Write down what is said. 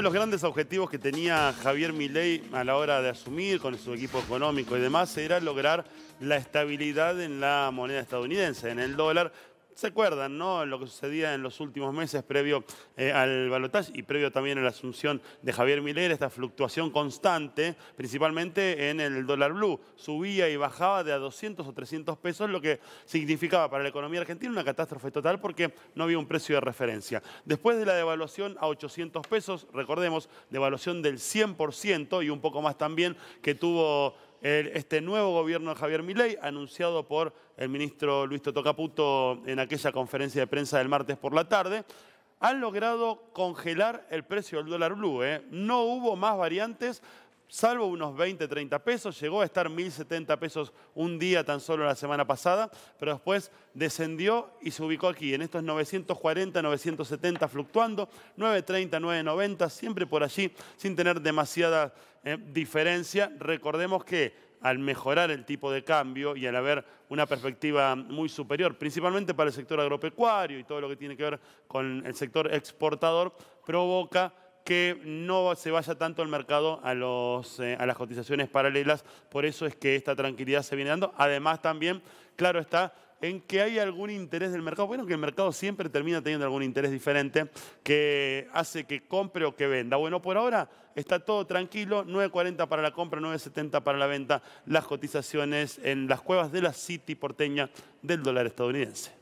de los grandes objetivos que tenía Javier Milei a la hora de asumir con su equipo económico y demás era lograr la estabilidad en la moneda estadounidense, en el dólar, ¿Se acuerdan, no? Lo que sucedía en los últimos meses previo eh, al balotaje y previo también a la asunción de Javier Miller? esta fluctuación constante, principalmente en el dólar blue. Subía y bajaba de a 200 o 300 pesos, lo que significaba para la economía argentina una catástrofe total porque no había un precio de referencia. Después de la devaluación a 800 pesos, recordemos, devaluación del 100% y un poco más también que tuvo este nuevo gobierno de Javier Milei, anunciado por el ministro Luis Totocaputo en aquella conferencia de prensa del martes por la tarde, han logrado congelar el precio del dólar blue. ¿eh? No hubo más variantes salvo unos 20, 30 pesos, llegó a estar 1.070 pesos un día tan solo la semana pasada, pero después descendió y se ubicó aquí, en estos 940, 970 fluctuando, 930, 990, siempre por allí, sin tener demasiada eh, diferencia. Recordemos que al mejorar el tipo de cambio y al haber una perspectiva muy superior, principalmente para el sector agropecuario y todo lo que tiene que ver con el sector exportador, provoca que no se vaya tanto el mercado a, los, eh, a las cotizaciones paralelas. Por eso es que esta tranquilidad se viene dando. Además, también, claro está, en que hay algún interés del mercado. Bueno, que el mercado siempre termina teniendo algún interés diferente que hace que compre o que venda. Bueno, por ahora está todo tranquilo, 9.40 para la compra, 9.70 para la venta, las cotizaciones en las cuevas de la City porteña del dólar estadounidense.